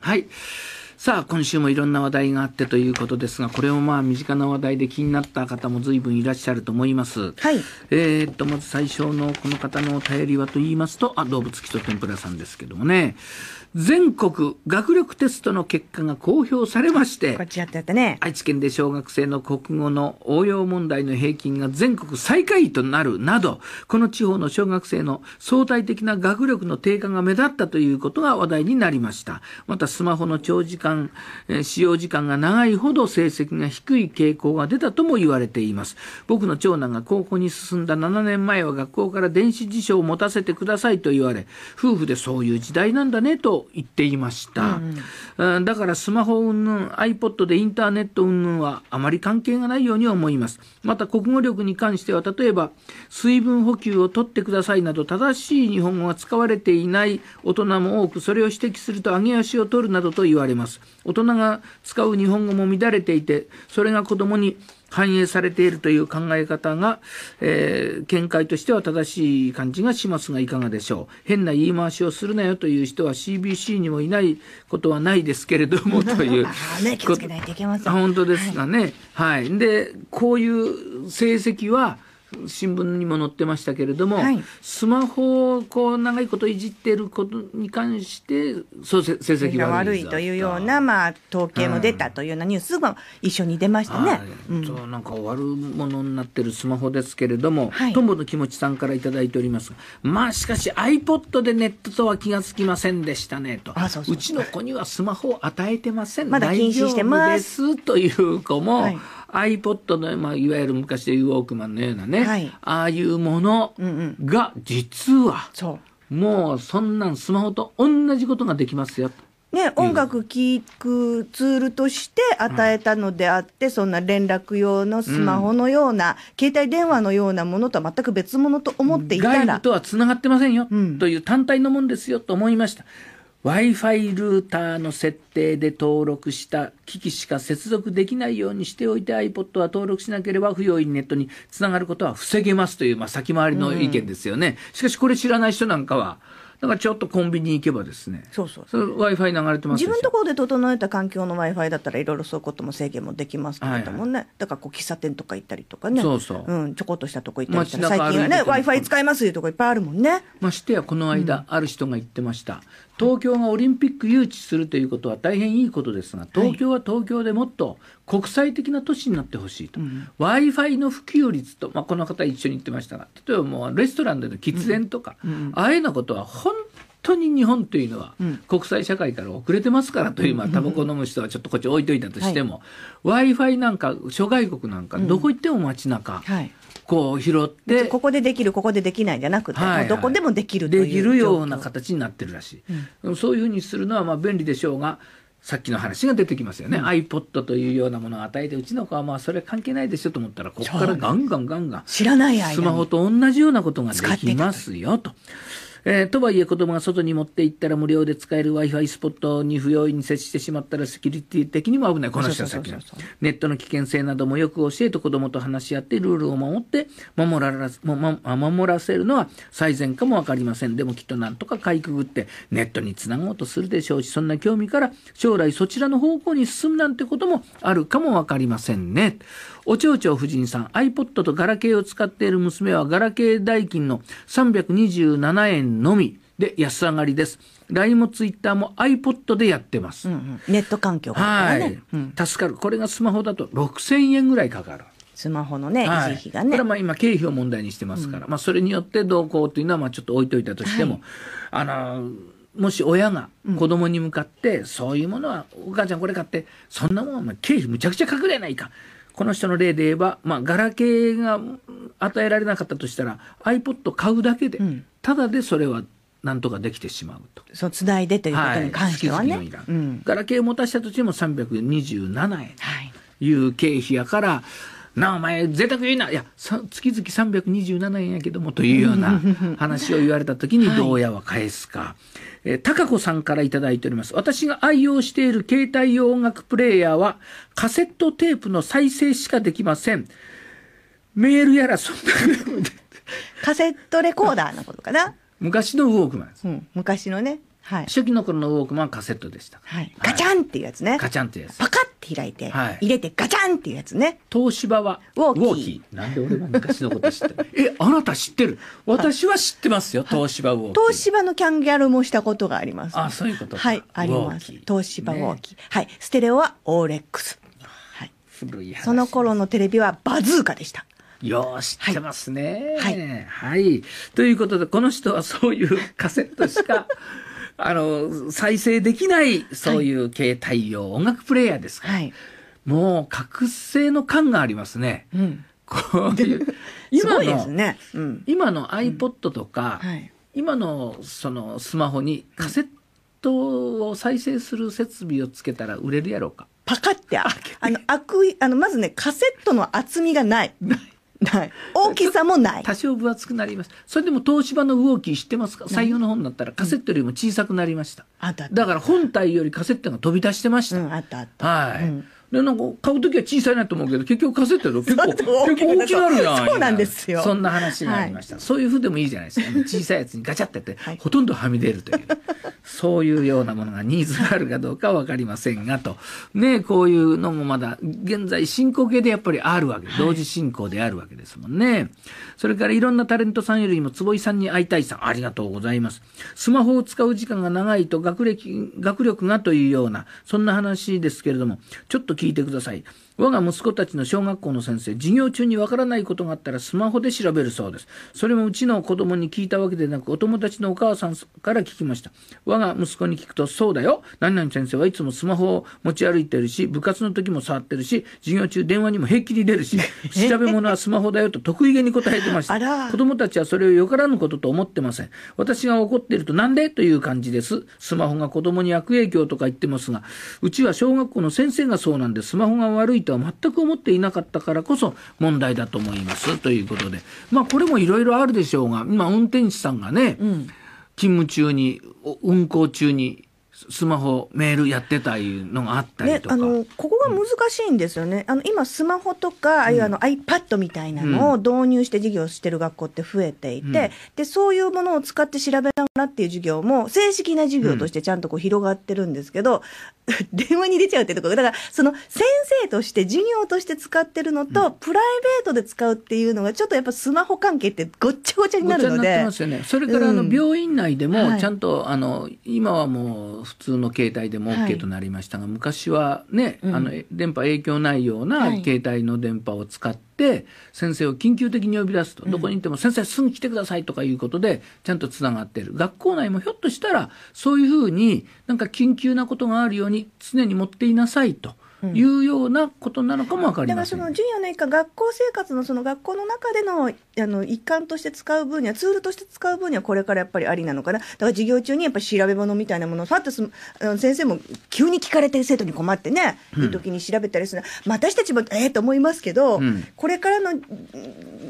はいさあ今週もいろんな話題があってということですがこれをまあ身近な話題で気になった方も随分いらっしゃると思います、はい、えー、っとまず最初のこの方のお便りはと言いますとあ動物基礎天ぷらさんですけどもね、全国学力テストの結果が公表されましてっやったね愛知県で小学生の国語の応用問題の平均が全国最下位となるなどこの地方の小学生の相対的な学力の低下が目立ったということが話題になりましたまたスマホの長時間、え使用時間が長いほど成績が低い傾向が出たとも言われています僕の長男が高校に進んだ7年前は学校から電子辞書を持たせてくださいと言われ夫婦でそういう時代なんだねとと言っていました、うんだからスマホ云々 iPod でインターネット云々はあまり関係がないように思いますまた国語力に関しては例えば水分補給をとってくださいなど正しい日本語が使われていない大人も多くそれを指摘すると上げ足を取るなどと言われます大人が使う日本語も乱れていてそれが子供に反映されているという考え方が、えー、見解としては正しい感じがしますがいかがでしょう変な言い回しをするなよという人は CBC にもいないことはないですけれども というね、気をつけないといけません本当ですがね、はい、はい、でこういう成績は新聞にも載ってましたけれども、はい、スマホをこう長いこといじってることに関してそう成績が悪いというような、まあ、統計も出たというようなニュースが一緒に出ましたね。うん、そうなんか悪者になってるスマホですけれども、はい、友の気持ちさんから頂いておりますがまあしかし iPod でネットとは気が付きませんでしたねとうちの子にはスマホを与えてませんまだ禁止してますという子も。はい iPod の、まあ、いわゆる昔でいうウォークマンのようなね、はい、ああいうものが実は、うんうん、もうそんなんスマホと同じことができますよね、音楽聴くツールとして与えたのであって、うん、そんな連絡用のスマホのような、うん、携帯電話のようなものとは全く別物と思っていたら外部とはつながってませんよ、うん、という単体のもんですよと思いました。Wi-Fi ルーターの設定で登録した機器しか接続できないようにしておいて iPod は登録しなければ不用意にネットにつながることは防げますという、まあ、先回りの意見ですよね。うん、しかしこれ知らない人なんかは、だからちょっとコンビニ行けばですね、そうそうそう。Wi-Fi 流れてます自分のところで整えた環境の Wi-Fi だったらいろいろそういうことも制限もできますけれどもね、はいはい、だからこう喫茶店とか行ったりとかね、そうそう。うん、ちょこっとしたとこ行ったりとか、最近はね、Wi-Fi 使えますというとこいっぱいあるもんね。ましてやこの間、ある人が言ってました。東京がオリンピック誘致するということは大変いいことですが東京は東京でもっと国際的な都市になってほしいと、w i f i の普及率と、まあ、この方一緒に言ってましたが例えばもうレストランでの喫煙とか、ああいうようなことは本当に日本というのは国際社会から遅れてますからという、まあ、タバコ飲む人はちょっとこっち置いといたとしても、w i f i なんか諸外国なんかどこ行っても街中、はいこう拾ってここでできるここでできないじゃなくて、はいはい、どこでもできるというできるような形になってるらしい、うん、そういうふうにするのはまあ便利でしょうがさっきの話が出てきますよね、うん、iPod というようなものを与えてうちの子はまあそれ関係ないでしょと思ったらここからガンガンガンガン知らないスマホと同じようなことができますよと。えー、とはいえ子供が外に持って行ったら無料で使える Wi-Fi スポットに不用意に接してしまったらセキュリティ的にも危ない。この人は先ネットの危険性などもよく教えて子供と話し合ってルールを守って守ら守らせるのは最善かもわかりません。でもきっとなんとかかいくぐってネットにつなごうとするでしょうし、そんな興味から将来そちらの方向に進むなんてこともあるかもわかりませんね。お蝶々夫人さん、iPod とガラケーを使っている娘はガラケー代金の327円のみで安上がりです。LINE も Twitter も iPod でやってます。うんうん、ネット環境が、ね、はい、うん、助かる。これがスマホだと6000円ぐらいかかる。スマホのね、は維持費がね。これはまあ今、経費を問題にしてますから、うん、まあそれによってどうというのはまあちょっと置いといたとしても、はい、あの、もし親が子供に向かって、そういうものは、お母ちゃんこれ買って、そんなもん、経費むちゃくちゃ隠れないか。この人の例で言えば、まあ、ガラケーが与えられなかったとしたら iPod 買うだけで、ただでそれはなんとかできてしまうと。そう、つないでということに関してはね。はい、うん、ガラケーを持たしたとしても327円という経費やから、なお前、贅沢言うな。いや、月々327円やけども、というような 話を言われた時に、どうやは返すか。はい、えー、子さんから頂いております。私が愛用している携帯用音楽プレイヤーは、カセットテープの再生しかできません。メールやら、そんなカセットレコーダーのことかな。昔のウォークマンです。うん、昔のね。はい、初期の頃のウォークマンカセットでした、はい、ガチャンっていうやつねガチャンっていうやつパカ開いて、はい、入れてガチャンっていうやつね東芝はウォーキーなんで俺が昔のこと知ってる えあなた知ってる私は知ってますよ、はい、東芝ウォーキー東芝のキャンギャルもしたことがありますあそういうことはいあります東芝ウォーキー、ね、はいステレオはオーレックス、はい、古いその頃のテレビはバズーカでしたよう知ってますね、はい、はい、はい、ということでこの人はそういうカセットしかあの、再生できない、そういう携帯用音楽プレイヤーですから、はい、もう覚醒の感がありますね。うん、こういう。今の、ねうん、今の iPod とか、うんはい、今のそのスマホにカセットを再生する設備をつけたら売れるやろうか。パカってあの、開く、あの、まずね、カセットの厚みがない。ないない大きさもない多少分厚くなりますそれでも東芝の動き知ってますか採用の本になったらカセットよりも小さくなりました、うん、だから本体よりカセットが飛び出してました、うん、あったあったはい、うんでなんか買う時は小さいなと思うけど結局稼いでる結構結構大きくなるじゃんそうなんですよそんな話がありました、はい、そういうふうでもいいじゃないですか小さいやつにガチャってやって、はい、ほとんどはみ出るというそういうようなものがニーズがあるかどうかわかりませんがとねこういうのもまだ現在進行形でやっぱりあるわけ、はい、同時進行であるわけですもんねそれからいろんなタレントさんよりも坪井さんに会いたいさんありがとうございますスマホを使う時間が長いと学歴学力がというようなそんな話ですけれどもちょっと聞いてください。我が息子たちの小学校の先生、授業中にわからないことがあったらスマホで調べるそうです。それもうちの子供に聞いたわけでなく、お友達のお母さんから聞きました。我が息子に聞くと、そうだよ。何々先生はいつもスマホを持ち歩いてるし、部活の時も触ってるし、授業中電話にも平気に出るし、調べ物はスマホだよと 得意げに答えてました。子供たちはそれをよからぬことと思ってません。私が怒っているとなんでという感じです。スマホが子供に悪影響とか言ってますが、うちは小学校の先生がそうなんで、スマホが悪いては全く思っていなかったからこそ問題だと思いますということで、まあ、これもいろいろあるでしょうが今運転手さんがね、うん、勤務中に運行中にスマホメールやってたいうのがあったりとか、ね、あのここが難しいんですよね、うん、あの今スマホとかああいうあの iPad みたいなのを導入して授業してる学校って増えていて、うん、でそういうものを使って調べながらっていう授業も正式な授業としてちゃんとこう広がってるんですけど、うん、電話に出ちゃうってところだからその先生として授業として使ってるのと、プライベートで使うっていうのがちょっとやっぱスマホ関係ってごっちゃごちゃになるので。それからあの病院内でもちゃんと、はい、あの今はもう普通の携帯でも OK となりましたが、はい、昔はね、うん、あの電波影響ないような携帯の電波を使って、先生を緊急的に呼び出すと、どこに行っても、先生すぐ来てくださいとかいうことでちゃんとつながってる学校内もひょっとしたらそういうふうになんか緊急なことがあるように常に持っていなさいというようなことなのかもわかりません、うん、だからその授業の一環学校生活のその学校の中でのあの一環として使う分にはツールとして使う分にはこれからやっぱりありなのかなだから授業中にやっぱり調べ物みたいなものをっッとすあの先生も急に聞かれて生徒に困ってね、うん、いう時に調べたりする、まあ、私たちもええー、と思いますけど、うん、これからの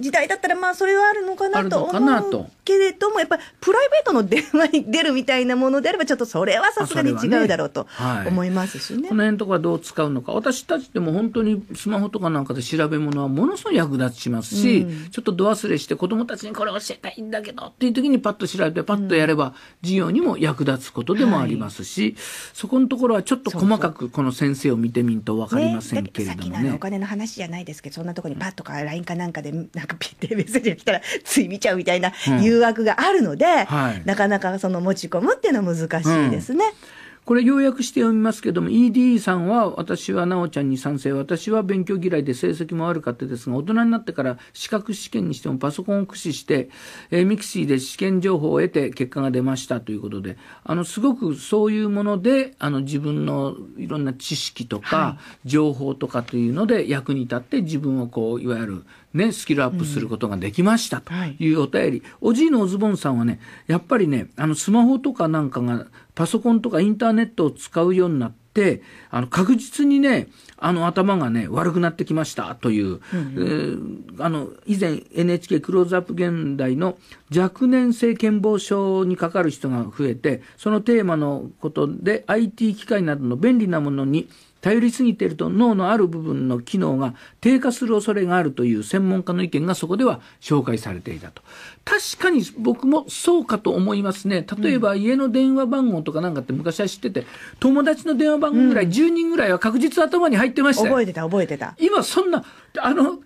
時代だったらまあそれはあるのかなと思うけれどもやっぱりプライベートの電話に出るみたいなものであればちょっとそれはさすがに違うだろうと思いますしね。はい、この辺とかどう使うのか私たちでも本当にスマホとかなんかで調べ物はものすごい役立ちますし、うん、ちょっと度忘れして子供たちにこれ教えたいんだけどっていう時にパッと調べてパッとやれば授業にも役立つことでもありますし、うんはい、そこのところはちょっと細かくこの先生を見てみると分かりませんけれどもね。お金の話じゃないですけどそんなところにパッとか LINE かなんかでなんかピッてメッセージが来たらつい見ちゃうみたいな誘惑があるので、はい、なかなかその持ち込むっていうのは難しいですね。うんこれ要約して読みますけども ED さんは私はなおちゃんに賛成私は勉強嫌いで成績も悪かったですが大人になってから資格試験にしてもパソコンを駆使して、えー、ミキシーで試験情報を得て結果が出ましたということであのすごくそういうものであの自分のいろんな知識とか情報とかというので役に立って自分をこういわゆるね、スキルアップすることができましたというお便り、うんはい、おじいのおズボンさんはね、やっぱりね、あのスマホとかなんかがパソコンとかインターネットを使うようになって、あの確実にね、あの頭がね、悪くなってきましたという、うんうん、あの以前 NHK クローズアップ現代の若年性健忘症にかかる人が増えて、そのテーマのことで IT 機械などの便利なものに頼りすぎていると脳のある部分の機能が低下する恐れがあるという専門家の意見がそこでは紹介されていたと。確かに僕もそうかと思いますね。例えば家の電話番号とかなんかって昔は知ってて、友達の電話番号ぐらい、10人ぐらいは確実頭に入ってました覚えてた、覚えてた。今そんな、あの、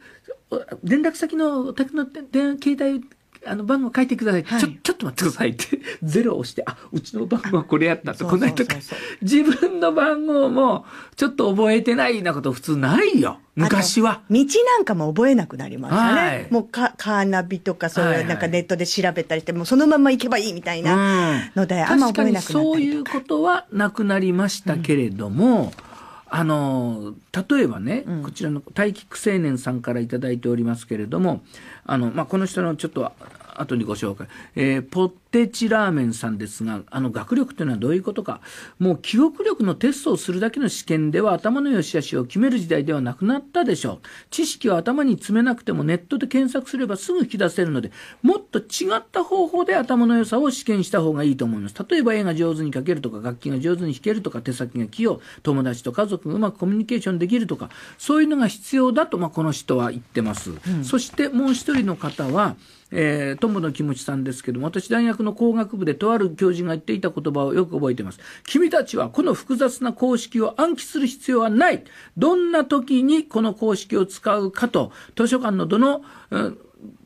連絡先のお宅の電話、携帯あの番号書いてください、はい、ちょちょっと待ってくださいってゼロ押してあうちの番号はこれやったとこないとか自分の番号もちょっと覚えてないなこと普通ないよ昔は道なんかも覚えなくなりましたね、はい、もうカーナビとかそういうなんかネットで調べたりして、もうそのまま行けばいいみたいなので、うん、あんま覚えなくなったりそういうことはなくなりましたけれども、うんあの例えばね、うん、こちらの大気青年さんから頂いておりますけれどもあの、まあ、この人のちょっと後にご紹介、えー、ポッテチラーメンさんですが、あの学力というのはどういうことか、もう記憶力のテストをするだけの試験では頭の良し悪しを決める時代ではなくなったでしょう。知識を頭に詰めなくてもネットで検索すればすぐ引き出せるので、もっと違った方法で頭の良さを試験した方がいいと思います。例えば絵が上手に描けるとか、楽器が上手に弾けるとか、手先が器用、友達と家族がうまくコミュニケーションできるとか、そういうのが必要だと、まあ、この人は言ってます。うん、そしてもう一人の方は、えー、友の気持ちさんですけども、私大学の工学部でとある教授が言っていた言葉をよく覚えています。君たちはこの複雑な公式を暗記する必要はない。どんな時にこの公式を使うかと、図書館のどの、うん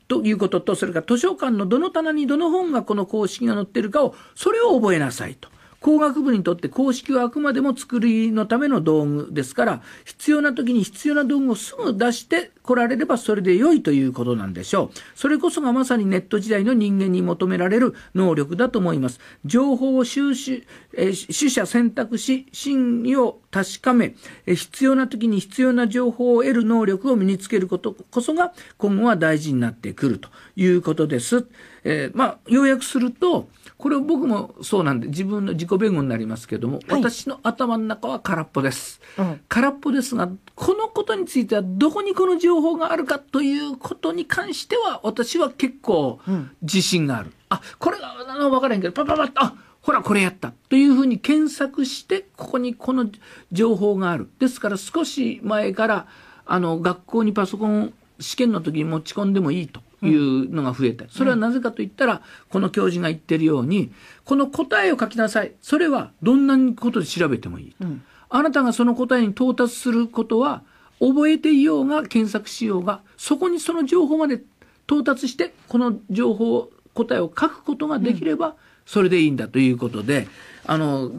ということと、それから図書館のどの棚にどの本がこの公式が載ってるかを、それを覚えなさいと。工学部にとって公式はあくまでも作りのための道具ですから、必要な時に必要な道具をすぐ出して来られればそれで良いということなんでしょう。それこそがまさにネット時代の人間に求められる能力だと思います。情報を収集、えー、取捨選択し、真意を確かめ、え必要な時に必要な情報を得る能力を身につけることこそが今後は大事になってくるということです。えー、まあ、要約すると、これ僕もそうなんで、自分の自己弁護になりますけども、はい、私の頭の中は空っぽです。うん、空っぽですが、このことについてはどこにこの情情報があるかということに関しては、私は結構自信がある。うん、あ、これが、あの、わからへんけど、パパパッと、あ、ほら、これやった。というふうに検索して、ここにこの情報がある。ですから、少し前から、あの、学校にパソコン試験の時に持ち込んでもいいと。いうのが増えた。それはなぜかと言ったら、この教授が言ってるように、この答えを書きなさい。それはどんなことで調べてもいい、うん、あなたがその答えに到達することは、覚えていようが検索しようがそこにその情報まで到達してこの情報答えを書くことができれば、うん、それでいいんだということで、あの、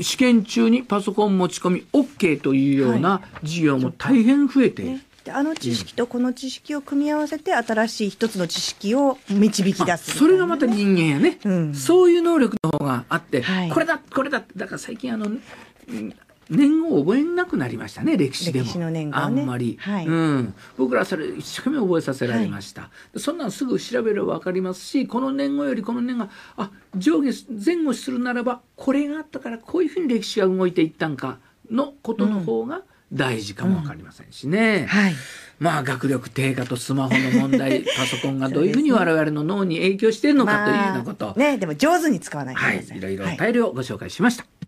試験中にパソコン持ち込み OK というような授業も大変増えている。はいあの知識とこの知識を組み合わせて新しい一つの知識を導き出す、ね、それがまた人間やね、うん、そういう能力の方があって、はい、これだこれだだから最近あの年を覚えなくなりましたね歴史でも、ね、あんまり、はい、うん、僕らそれ一生懸命覚えさせられました、はい、そんなんすぐ調べれば分かりますしこの年号よりこの年があ上下前後するならばこれがあったからこういうふうに歴史が動いていったんかのことの方が、大事かも分かりませんしね、うんはい、まあ学力低下とスマホの問題 パソコンがどういうふうに我々の脳に影響しているのかというようなこと、まあ、ねでも上手に使わないといけはい、いろいろお便りをご紹介しました、はい